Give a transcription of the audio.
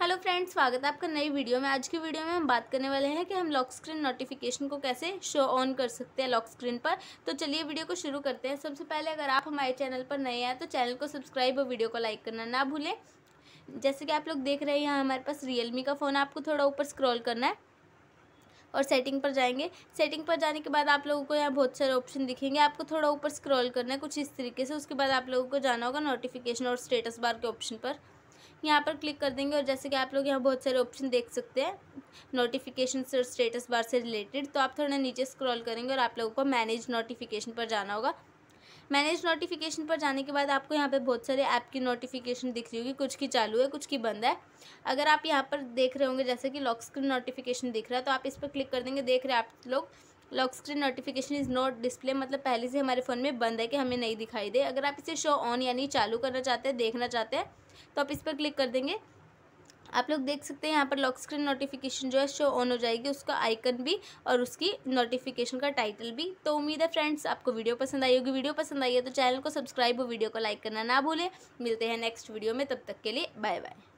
hello friends स्वागत है आपका नई वीडियो में आज की वीडियो में हम बात करने वाले हैं कि हम लॉक स्क्रीन नोटिफिकेशन को कैसे शो ऑन कर सकते हैं लॉक स्क्रीन पर तो चलिए वीडियो को शुरू करते हैं सबसे पहले अगर आप हमारे चैनल पर नए आए तो चैनल को सब्सक्राइब और वीडियो को लाइक करना ना भूलें जैसे कि आप लोग देख रहे हैं यहाँ हमारे पास रियलमी का फ़ोन आपको थोड़ा ऊपर स्क्रॉल करना है और सेटिंग पर जाएंगे सेटिंग पर जाने के बाद आप लोगों को यहाँ बहुत सारे ऑप्शन दिखेंगे आपको थोड़ा ऊपर स्क्रॉल करना है कुछ इस तरीके से उसके बाद आप लोगों को जाना होगा नोटिफिकेशन और स्टेटस बार के ऑप्शन पर यहाँ पर क्लिक कर देंगे और जैसे कि आप लोग यहाँ बहुत सारे ऑप्शन देख सकते हैं नोटिफिकेशन और स्टेटस बार से रिलेटेड तो आप थोड़ा नीचे स्क्रॉल करेंगे और आप लोगों को मैनेज नोटिफिकेशन पर जाना होगा मैनेज नोटिफिकेशन पर जाने के बाद आपको यहाँ पे बहुत सारे ऐप की नोटिफिकेशन दिख रही होगी कुछ की चालू है कुछ की बंद है अगर आप यहाँ पर देख रहे होंगे जैसे कि लॉक स्क्रीन नोटिफिकेशन दिख रहा है तो आप इस पर क्लिक कर देंगे देख रहे हैं आप लोग lock screen notification is not display मतलब पहले से हमारे फ़ोन में बंद है कि हमें नहीं दिखाई दे अगर आप इसे शो ऑन यानी चालू करना चाहते हैं देखना चाहते हैं तो आप इस पर क्लिक कर देंगे आप लोग देख सकते हैं यहाँ पर लॉक स्क्रीन नोटिफिकेशन जो है शो ऑन हो जाएगी उसका आइकन भी और उसकी नोटिफिकेशन का टाइटल भी तो उम्मीद है फ्रेंड्स आपको वीडियो पसंद आई होगी वीडियो पसंद आई है तो चैनल को सब्सक्राइब और वीडियो को लाइक करना ना भूलें मिलते हैं नेक्स्ट वीडियो में तब तक के लिए बाय बाय